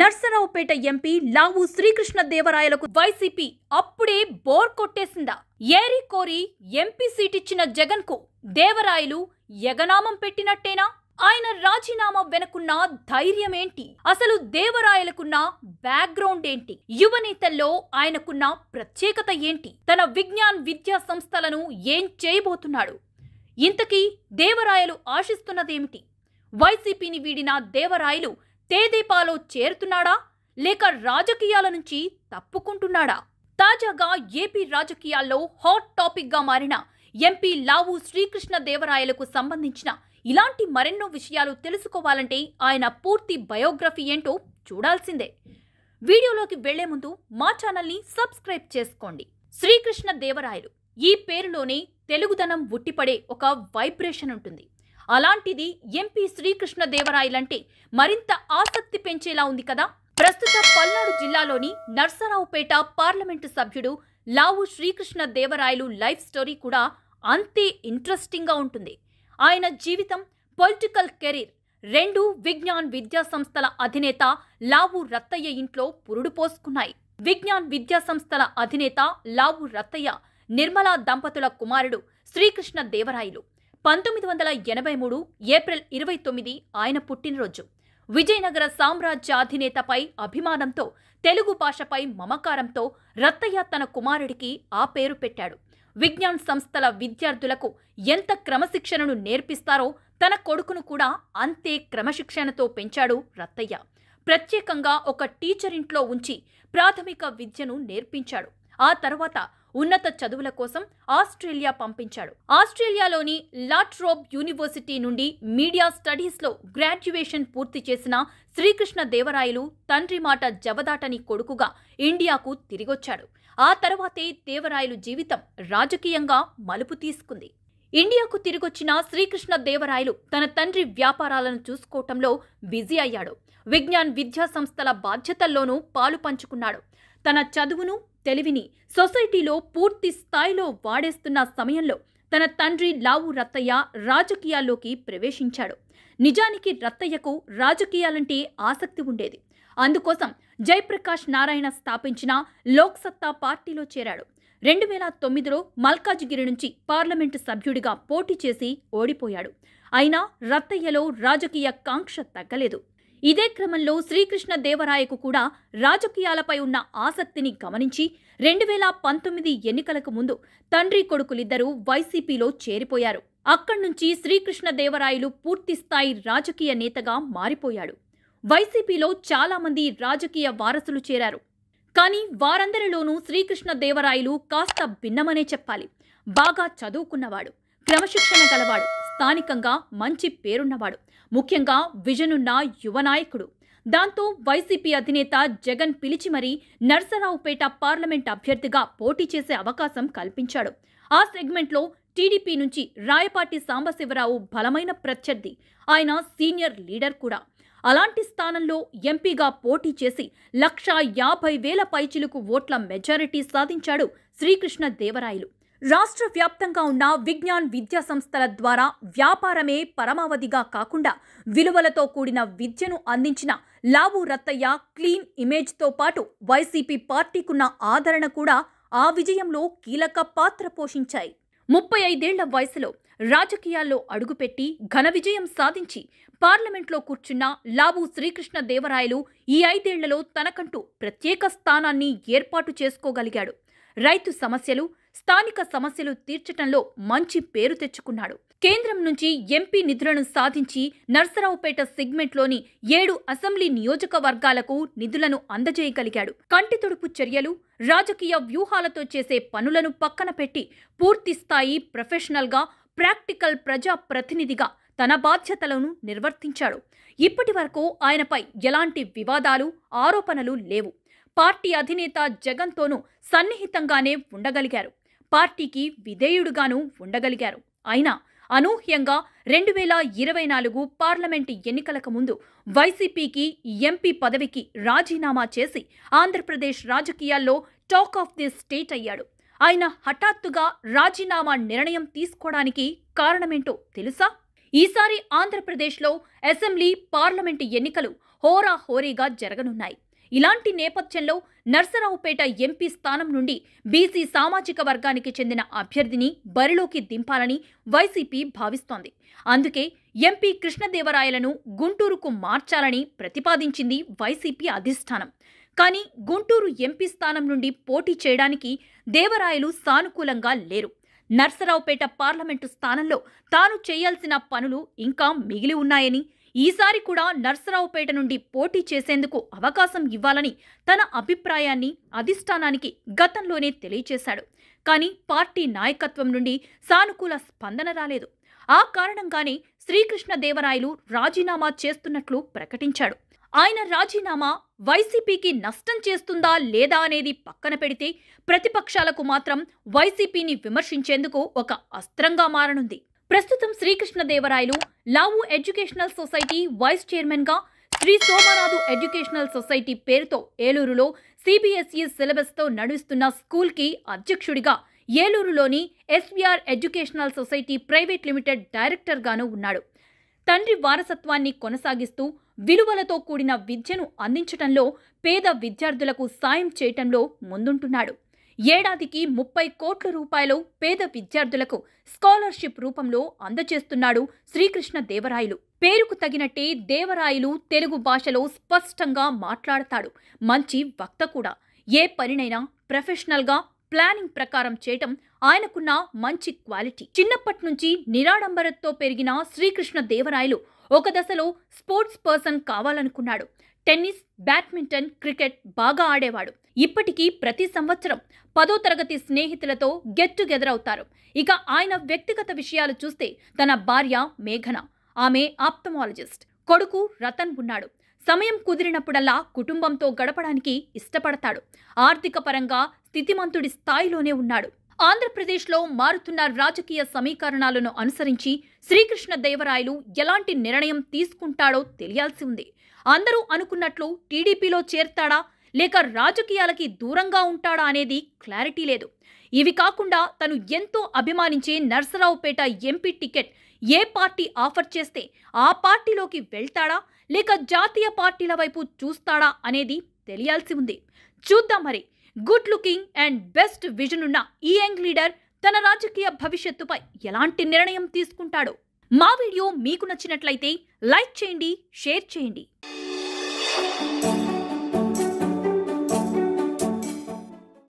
Narasaraopet MP Lavu Srikrishna దేవరాయలకు YCP అప్పుడే bore కొట్టేసిందా ఏరి కోరి ఎంపీ సీటిచ్చిన జగన్ కు దేవరాయలు యగనామం పెట్టినట్టేనా ఆయన రాజీనామా వెనుకున్న ధైర్యం ఏంటి అసలు దేవరాయలకున్న బ్యాక్గ్రౌండ్ ఏంటి యువనేతల్లో ఆయనకున్న ప్రత్యేకత ఏంటి తన విజ్ఞాన్ విద్యా సంస్థలను ఏం చేయబోతున్నాడు ఇంతకీ దేవరాయలు ఆశిస్తున్నదేమిటి వైసీపీని వీడిన దేవరాయలు తేదీపాలో చేరుతున్నాడా లేక రాజకీయాల నుంచి తప్పుకుంటున్నాడా తాజాగా ఏపీ రాజకీయాల్లో హాట్ టాపిక్గా మారిన ఎంపీ లావు శ్రీకృష్ణ దేవరాయలకు సంబంధించిన ఇలాంటి మరెన్నో విషయాలు తెలుసుకోవాలంటే ఆయన పూర్తి బయోగ్రఫీ ఏంటో చూడాల్సిందే వీడియోలోకి వెళ్లే ముందు మా ఛానల్ని సబ్స్క్రైబ్ చేసుకోండి శ్రీకృష్ణ దేవరాయలు ఈ పేరులోనే తెలుగుదనం ఉట్టిపడే ఒక వైబ్రేషన్ ఉంటుంది అలాంటిది ఎంపీ శ్రీకృష్ణదేవరాయ లంటే మరింత ఆసక్తి పెంచేలా ఉంది కదా ప్రస్తుత పల్నాడు జిల్లాలోని నర్సరావుపేట పార్లమెంటు సభ్యుడు లావు శ్రీకృష్ణదేవరాయలు లైఫ్ స్టోరీ కూడా అంతే ఇంట్రెస్టింగ్గా ఉంటుంది ఆయన జీవితం పొలిటికల్ కెరీర్ రెండు విజ్ఞాన్ విద్యా సంస్థల అధినేత లావు రత్తయ్య ఇంట్లో పురుడు పోసుకున్నాయి విజ్ఞాన్ విద్యా సంస్థల అధినేత లావు రత్తయ్య నిర్మలా దంపతుల కుమారుడు శ్రీకృష్ణ దేవరాయలు పంతొమ్మిది వందల ఎనభై మూడు ఏప్రిల్ ఇరవై తొమ్మిది ఆయన పుట్టినరోజు విజయనగర సామ్రాజ్యాధినేతపై అభిమానంతో తెలుగు భాషపై మమకారంతో రత్తయ్య తన కుమారుడికి ఆ పేరు పెట్టాడు విజ్ఞాన్ సంస్థల విద్యార్థులకు ఎంత క్రమశిక్షణను నేర్పిస్తారో తన కొడుకును కూడా అంతే క్రమశిక్షణతో పెంచాడు రత్తయ్య ప్రత్యేకంగా ఒక టీచర్ ఇంట్లో ఉంచి ప్రాథమిక విద్యను నేర్పించాడు ఆ తర్వాత ఉన్నత చదువుల కోసం ఆస్ట్రేలియా పంపించాడు ఆస్ట్రేలియాలోని లాట్రోబ్ యూనివర్సిటీ నుండి మీడియా స్టడీస్లో గ్రాడ్యుయేషన్ పూర్తి చేసిన శ్రీకృష్ణ దేవరాయలు తండ్రి మాట జవదాటని కొడుకుగా ఇండియాకు తిరిగొచ్చాడు ఆ తర్వాతే దేవరాయలు జీవితం రాజకీయంగా మలుపు తీసుకుంది ఇండియాకు తిరిగొచ్చిన శ్రీకృష్ణ దేవరాయలు తన తండ్రి వ్యాపారాలను చూసుకోవటంలో బిజీ అయ్యాడు విజ్ఞాన్ విద్యా సంస్థల బాధ్యతల్లోనూ పాలు పంచుకున్నాడు తన చదువును తెలివిని సొసైటీలో పూర్తి స్థాయిలో వాడేస్తున్న సమయంలో తన తండ్రి లావు రత్తయ్య రాజకీయాల్లోకి ప్రవేశించాడు నిజానికి రత్తయ్యకు రాజకీయాలంటే ఆసక్తి ఉండేది అందుకోసం జయప్రకాష్ నారాయణ స్థాపించిన లోక్సత్తా పార్టీలో చేరాడు రెండు వేల తొమ్మిదిలో మల్కాజ్గిరి నుంచి పార్లమెంటు సభ్యుడిగా పోటీ చేసి ఓడిపోయాడు అయినా రత్తయ్యలో రాజకీయ కాంక్ష తగ్గలేదు ఇదే క్రమంలో శ్రీకృష్ణ దేవరాయకు కూడా రాజకీయాలపై ఉన్న ఆసక్తిని గమనించి రెండు వేల పంతొమ్మిది ఎన్నికలకు ముందు తండ్రి కొడుకులిద్దరూ వైసీపీలో చేరిపోయారు అక్కడి నుంచి శ్రీకృష్ణదేవరాయలు పూర్తిస్థాయి రాజకీయ నేతగా మారిపోయాడు వైసీపీలో చాలామంది రాజకీయ వారసులు చేరారు కానీ వారందరిలోనూ శ్రీకృష్ణదేవరాయలు కాస్త భిన్నమనే చెప్పాలి బాగా చదువుకున్నవాడు క్రమశిక్షణ గలవాడు స్థానికంగా మంచి పేరున్నవాడు ముఖ్యంగా విజనున్న యువ నాయకుడు దాంతో వైసీపీ అధినేత జగన్ పిలిచి మరీ నర్సరావుపేట పార్లమెంట్ అభ్యర్థిగా పోటీ చేసే అవకాశం కల్పించాడు ఆ సెగ్మెంట్లో టీడీపీ నుంచి రాయపాటి సాంబశివరావు బలమైన ప్రత్యర్థి ఆయన సీనియర్ లీడర్ కూడా అలాంటి స్థానంలో ఎంపీగా పోటీ చేసి లక్షా యాభై వేల పైచిలకు ఓట్ల మెజారిటీ సాధించాడు శ్రీకృష్ణ దేవరాయలు రాష్ట్ర వ్యాప్తంగా ఉన్న విజ్ఞాన్ విద్యా సంస్థల ద్వారా వ్యాపారమే పరమావధిగా కాకుండా విలువలతో కూడిన విద్యను అందించిన లావు రత్తయ్య క్లీన్ ఇమేజ్తో పాటు వైసీపీ పార్టీకున్న ఆదరణ కూడా ఆ విజయంలో కీలక పాత్ర పోషించాయి ముప్పై ఐదేళ్ల వయసులో రాజకీయాల్లో అడుగుపెట్టి ఘన విజయం సాధించి పార్లమెంట్లో కూర్చున్న లాబు శ్రీకృష్ణ దేవరాయలు ఈ ఐదేళ్లలో తనకంటూ ప్రత్యేక స్థానాన్ని ఏర్పాటు చేసుకోగలిగాడు రైతు సమస్యలు స్థానిక సమస్యలు తీర్చటంలో మంచి పేరు తెచ్చుకున్నాడు కేంద్రం నుంచి ఎంపీ నిధులను సాధించి నర్సరావుపేట సెగ్మెంట్లోని ఏడు అసెంబ్లీ నియోజకవర్గాలకు నిధులను అందజేయగలిగాడు కంటి తుడుపు చర్యలు రాజకీయ వ్యూహాలతో చేసే పనులను పక్కన పెట్టి పూర్తి స్థాయి ప్రొఫెషనల్గా ప్రాక్టికల్ ప్రజా ప్రతినిధిగా తన బాధ్యతలను నిర్వర్తించాడు ఇప్పటి వరకు ఆయనపై ఎలాంటి వివాదాలు ఆరోపణలు లేవు పార్టీ అధినేత జగన్తోనూ సన్నిహితంగానే ఉండగలిగారు పార్టీకి విధేయుడుగాను ఉండగలిగారు అయినా అనూహ్యంగా రెండు వేల ఇరవై నాలుగు పార్లమెంటు ఎన్నికలకు ముందు వైసీపీకి ఎంపీ పదవికి రాజీనామా చేసి ఆంధ్రప్రదేశ్ రాజకీయాల్లో టాక్ ఆఫ్ ది స్టేట్ అయ్యాడు ఆయన హఠాత్తుగా రాజీనామా నిర్ణయం తీసుకోవడానికి కారణమేంటో తెలుసా ఈసారి ఆంధ్రప్రదేశ్లో అసెంబ్లీ పార్లమెంటు ఎన్నికలు హోరాహోరీగా జరగనున్నాయి ఇలాంటి నేపథ్యంలో నర్సరావుపేట ఎంపీ స్థానం నుండి బీసీ సామాజిక వర్గానికి చెందిన అభ్యర్థిని బరిలోకి దింపాలని వైసీపీ భావిస్తోంది అందుకే ఎంపీ కృష్ణదేవరాయలను గుంటూరుకు మార్చాలని ప్రతిపాదించింది వైసీపీ అధిష్టానం కానీ గుంటూరు ఎంపీ స్థానం నుండి పోటీ చేయడానికి దేవరాయలు సానుకూలంగా లేరు నర్సరావుపేట పార్లమెంటు స్థానంలో తాను చేయాల్సిన పనులు ఇంకా మిగిలి ఉన్నాయని ఈసారి కూడా నర్సరావుపేట నుండి పోటీ చేసేందుకు అవకాశం ఇవ్వాలని తన అభిప్రాయాన్ని అధిష్టానానికి గతంలోనే తెలియచేశాడు కానీ పార్టీ నాయకత్వం నుండి సానుకూల స్పందన రాలేదు ఆ కారణంగానే శ్రీకృష్ణదేవరాయలు రాజీనామా చేస్తున్నట్లు ప్రకటించాడు ఆయన రాజీనామా వైసీపీకి నష్టం చేస్తుందా లేదా అనేది పక్కన పెడితే ప్రతిపక్షాలకు మాత్రం వైసీపీని విమర్శించేందుకు ఒక అస్త్రంగా మారనుంది ప్రస్తుతం Srikrishnadevarayalu Lavu educational society vice చైర్మన్గా శ్రీ సోమనాథు ఎడ్యుకేషనల్ సొసైటీ పేరుతో ఏలూరులో సిబిఎస్ఈ సిలబస్తో నడుస్తున్న స్కూల్కి అధ్యక్షుడిగా ఏలూరులోని SVR educational society private limited డైరెక్టర్గాను ఉన్నాడు తండ్రి వారసత్వాన్ని కొనసాగిస్తూ విలువలతో కూడిన విద్యను అందించటంలో పేద విద్యార్థులకు సాయం చేయటంలో ముందుంటున్నాడు ఏడాదికి ముప్పై కోట్ల రూపాయలు పేద విద్యార్థులకు స్కాలర్షిప్ రూపంలో అందజేస్తున్నాడు శ్రీకృష్ణ దేవరాయలు పేరుకు తగినట్టే దేవరాయలు తెలుగు భాషలో స్పష్టంగా మాట్లాడతాడు మంచి వక్త కూడా ఏ పనినైనా ప్రొఫెషనల్గా ప్లానింగ్ ప్రకారం చేయటం ఆయనకున్న మంచి క్వాలిటీ చిన్నప్పటి నుంచి నిరాడంబరతో పెరిగిన శ్రీకృష్ణ దేవరాయలు ఒక దశలో స్పోర్ట్స్ పర్సన్ కావాలనుకున్నాడు టెన్నిస్ బ్యాడ్మింటన్ క్రికెట్ బాగా ఆడేవాడు ఇప్పటికీ ప్రతి సంవత్సరం పదో తరగతి స్నేహితులతో గెట్ టుగెదర్ అవుతారు ఇక ఆయన వ్యక్తిగత విషయాలు చూస్తే తన భార్య మేఘన ఆమె ఆప్తమాలజిస్ట్ కొడుకు రతన్ ఉన్నాడు సమయం కుదిరినప్పుడల్లా కుటుంబంతో గడపడానికి ఇష్టపడతాడు ఆర్థిక పరంగా స్థితిమంతుడి స్థాయిలోనే ఉన్నాడు ఆంధ్రప్రదేశ్లో మారుతున్న రాజకీయ సమీకరణాలను అనుసరించి శ్రీకృష్ణ దేవరాయలు ఎలాంటి నిర్ణయం తీసుకుంటాడో తెలియాల్సి ఉంది అందరూ అనుకున్నట్లు టీడీపీలో చేరతాడా లేక రాజకీయాలకి దూరంగా ఉంటాడా అనేది క్లారిటీ లేదు ఇవి కాకుండా తను ఎంతో అభిమానించే నర్సరావుపేట ఎంపీ టికెట్ ఏ పార్టీ ఆఫర్ చేస్తే ఆ పార్టీలోకి వెళ్తాడా లేక జాతీయ పార్టీల వైపు చూస్తాడా అనేది తెలియాల్సి ఉంది చూద్దాం మరి good looking and best vision ఉన్న ఈ యంగ్ లీడర్ తన రాజకీయ భవిష్యత్తుపై ఎలాంటి నిర్ణయం తీసుకుంటాడో మా వీడియో మీకు నచ్చినట్లయితే లైక్ చేయండి షేర్ చేయండి